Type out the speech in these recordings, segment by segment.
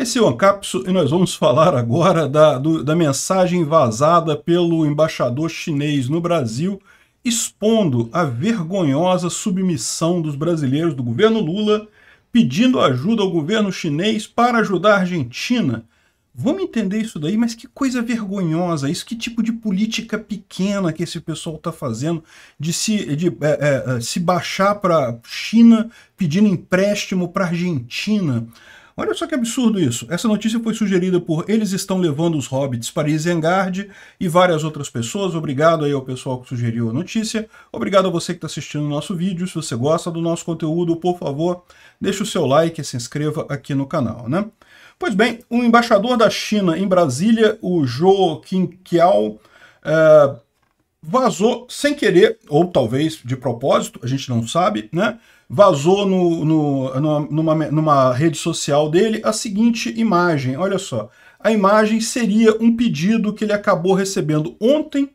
Esse é o Ancapsu e nós vamos falar agora da, do, da mensagem vazada pelo embaixador chinês no Brasil, expondo a vergonhosa submissão dos brasileiros do governo Lula, pedindo ajuda ao governo chinês para ajudar a Argentina. Vamos entender isso daí, mas que coisa vergonhosa isso, que tipo de política pequena que esse pessoal está fazendo de se, de, é, é, é se baixar para a China pedindo empréstimo para a Argentina. Olha só que absurdo isso. Essa notícia foi sugerida por Eles Estão Levando os Hobbits para Isengard e várias outras pessoas. Obrigado aí ao pessoal que sugeriu a notícia. Obrigado a você que está assistindo o nosso vídeo. Se você gosta do nosso conteúdo, por favor, deixe o seu like e se inscreva aqui no canal, né? Pois bem, o um embaixador da China em Brasília, o Zhou Qingqiao, uh, eh, vazou sem querer, ou talvez de propósito, a gente não sabe, né? Vazou no, no, numa, numa rede social dele a seguinte imagem, olha só. A imagem seria um pedido que ele acabou recebendo ontem,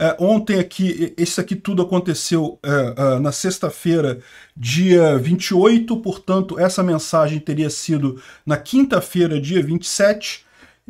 é, ontem aqui, isso aqui tudo aconteceu é, é, na sexta-feira, dia 28, portanto, essa mensagem teria sido na quinta-feira, dia 27,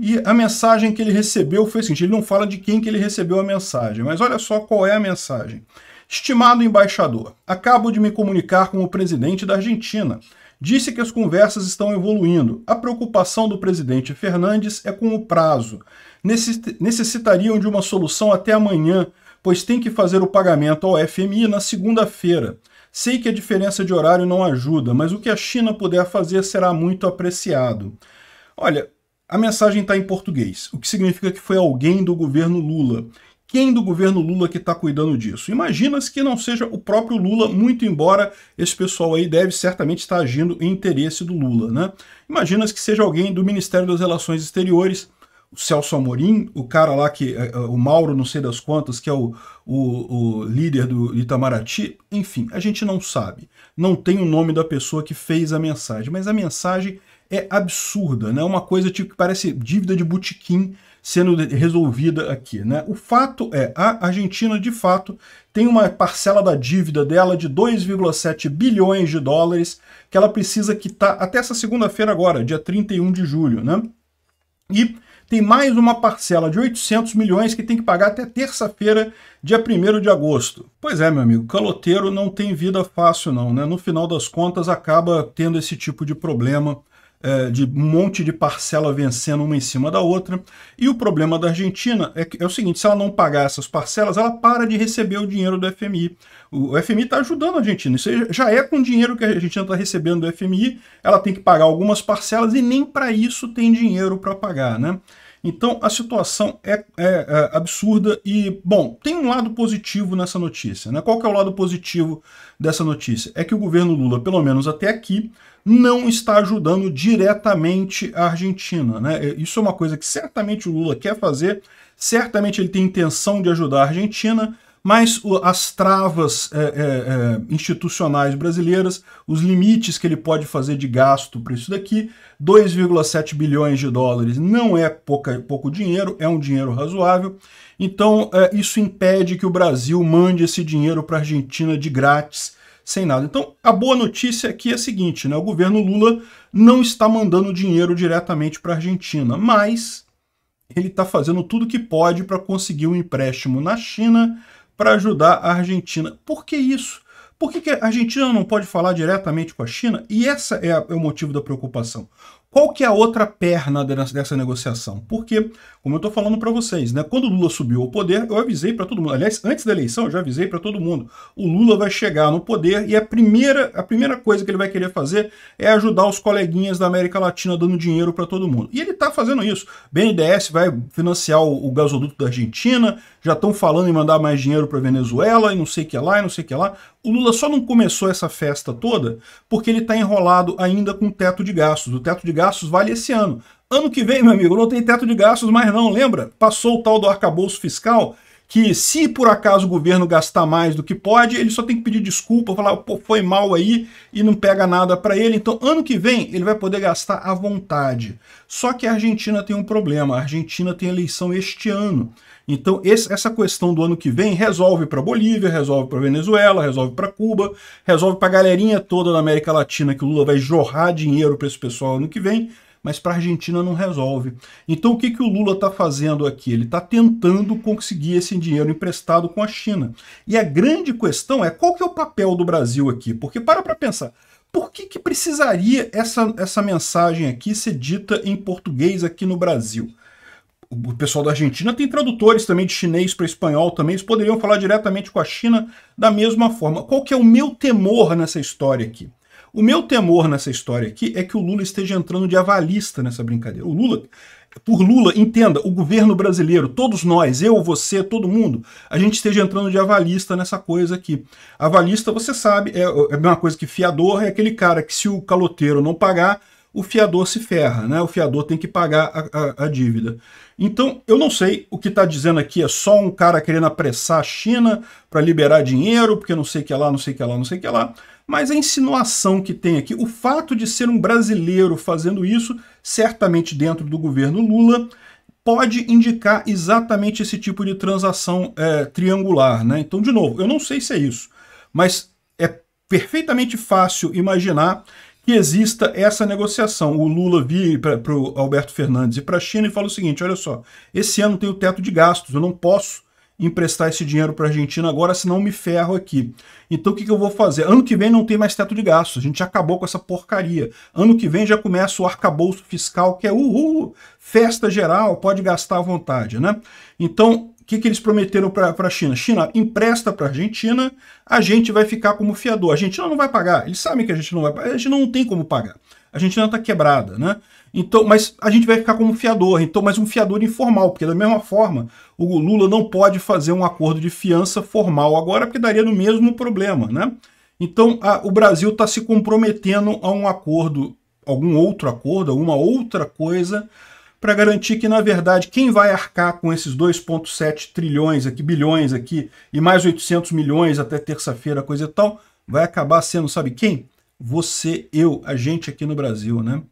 e a mensagem que ele recebeu foi o seguinte: ele não fala de quem que ele recebeu a mensagem, mas olha só qual é a mensagem. Estimado embaixador, acabo de me comunicar com o presidente da Argentina. Disse que as conversas estão evoluindo. A preocupação do presidente Fernandes é com o prazo. Necessitariam de uma solução até amanhã, pois tem que fazer o pagamento ao FMI na segunda-feira. Sei que a diferença de horário não ajuda, mas o que a China puder fazer será muito apreciado. Olha, a mensagem está em português, o que significa que foi alguém do governo Lula. Quem do governo Lula que está cuidando disso? Imagina-se que não seja o próprio Lula, muito embora esse pessoal aí deve certamente estar tá agindo em interesse do Lula, né? Imagina-se que seja alguém do Ministério das Relações Exteriores, o Celso Amorim, o cara lá que. Eh, eh, o Mauro, não sei das quantas, que é o, o, o, líder do Itamaraty, enfim, a gente não sabe. Não tem o nome da pessoa que fez a mensagem, mas a mensagem é absurda, né? Uma coisa tipo que parece dívida de botequim sendo resolvida aqui, né? O fato é, a Argentina de fato tem uma parcela da dívida dela de 2,7 bilhões de dólares que ela precisa quitar até essa segunda-feira agora, dia 31 de julho, né? E tem mais uma parcela de 800 milhões que tem que pagar até terça-feira, dia 1 de agosto. Pois é, meu amigo, caloteiro não tem vida fácil não, né? No final das contas acaba tendo esse tipo de problema é, de um monte de parcela vencendo uma em cima da outra. E o problema da Argentina é, que, é o seguinte: se ela não pagar essas parcelas, ela para de receber o dinheiro do FMI. O FMI está ajudando a Argentina. Isso já é com o dinheiro que a Argentina está recebendo do FMI, ela tem que pagar algumas parcelas e nem para isso tem dinheiro para pagar, né? Então a situação é, é, é, absurda e, bom, tem um lado positivo nessa notícia. Né? Qual que é o lado positivo dessa notícia? É que o governo Lula, pelo menos até aqui, não está ajudando diretamente a Argentina. Né? É, isso é uma coisa que certamente o Lula quer fazer, certamente ele tem intenção de ajudar a Argentina, mas as travas é, é, é, institucionais brasileiras, os limites que ele pode fazer de gasto para isso daqui, 2,7 bilhões de dólares não é pouca, pouco dinheiro, é um dinheiro razoável. Então, é, isso impede que o Brasil mande esse dinheiro para a Argentina de grátis, sem nada. Então, a boa notícia aqui é a seguinte, né? O governo Lula não está mandando dinheiro diretamente para a Argentina, mas ele está fazendo tudo que pode para conseguir um empréstimo na China, para ajudar a Argentina. Por que isso? Por que, que, a Argentina não pode falar diretamente com a China? E esse é, é, o motivo da preocupação. Qual que é a outra perna dessa negociação? Porque, como eu estou falando para vocês, né, quando o Lula subiu ao poder, eu avisei para todo mundo. Aliás, antes da eleição, eu já avisei para todo mundo. O Lula vai chegar no poder e a primeira, a primeira coisa que ele vai querer fazer é ajudar os coleguinhas da América Latina dando dinheiro para todo mundo. E ele está fazendo isso. BNDES vai financiar o, o gasoduto da Argentina, já estão falando em mandar mais dinheiro para Venezuela e não sei o que lá, e não sei o que lá. O Lula só não começou essa festa toda porque ele está enrolado ainda com o teto de gastos. O teto de gastos gastos vale esse ano. Ano que vem, meu amigo, não tem teto de gastos mais não, lembra? Passou o tal do arcabouço fiscal que se por acaso o governo gastar mais do que pode, ele só tem que pedir desculpa, falar, pô, foi mal aí e não pega nada para ele. Então, ano que vem, ele vai poder gastar à vontade. Só que a Argentina tem um problema. A Argentina tem eleição este ano. Então, esse, essa questão do ano que vem resolve para Bolívia, resolve para Venezuela, resolve para Cuba, resolve para a galerinha toda da América Latina que o Lula vai jorrar dinheiro para esse pessoal ano que vem mas para a Argentina não resolve. Então o que, que o Lula está fazendo aqui? Ele está tentando conseguir esse dinheiro emprestado com a China. E a grande questão é qual que é o papel do Brasil aqui? Porque para para pensar, por que, que precisaria essa, essa mensagem aqui ser dita em português aqui no Brasil? o pessoal da Argentina tem tradutores também de chinês para espanhol também, eles poderiam falar diretamente com a China da mesma forma. Qual que é o meu temor nessa história aqui? O meu temor nessa história aqui é que o Lula esteja entrando de avalista nessa brincadeira. O Lula, por Lula, entenda, o governo brasileiro, todos nós, eu, você, todo mundo, a gente esteja entrando de avalista nessa coisa aqui. Avalista, você sabe, é, é a mesma coisa que fiador, é aquele cara que se o caloteiro não pagar, o fiador se ferra, né? O fiador tem que pagar a, a, a dívida. Então, eu não sei o que está dizendo aqui é só um cara querendo apressar a China para liberar dinheiro, porque não sei o que é lá, não sei o que é lá, não sei o que é lá. Mas a insinuação que tem aqui, o fato de ser um brasileiro fazendo isso, certamente dentro do governo Lula, pode indicar exatamente esse tipo de transação é, triangular. Né? Então, de novo, eu não sei se é isso, mas é perfeitamente fácil imaginar que exista essa negociação. O Lula vir para o Alberto Fernandes e para a China e fala o seguinte: olha só, esse ano tem o teto de gastos, eu não posso emprestar esse dinheiro para a Argentina agora, senão me ferro aqui. Então o que, que, eu vou fazer? Ano que vem não tem mais teto de gastos, a gente acabou com essa porcaria. Ano que vem já começa o arcabouço fiscal, que é uhul, festa geral, pode gastar à vontade, né? Então o que, que, eles prometeram para a China? China empresta para a Argentina, a gente vai ficar como fiador. A Argentina não vai pagar. Eles sabem que a gente não vai pagar. A gente não tem como pagar. A Argentina está quebrada, né? Então, mas a gente vai ficar como fiador, então, mas um fiador informal, porque da mesma forma, o Lula não pode fazer um acordo de fiança formal agora, porque daria no mesmo problema, né? Então, a, o Brasil está se comprometendo a um acordo, algum outro acordo, alguma outra coisa, para garantir que, na verdade, quem vai arcar com esses 2,7 trilhões aqui, bilhões aqui, e mais 800 milhões até terça-feira, coisa e tal, vai acabar sendo, sabe quem? Você, eu, a gente aqui no Brasil, né?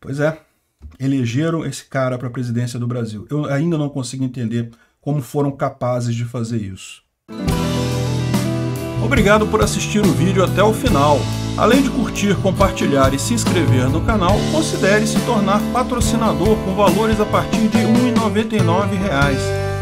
Pois é, elegeram esse cara para a presidência do Brasil. Eu ainda não consigo entender como foram capazes de fazer isso. Obrigado por assistir o vídeo até o final. Além de curtir, compartilhar e se inscrever no canal, considere se tornar patrocinador com valores a partir de R$ 1,99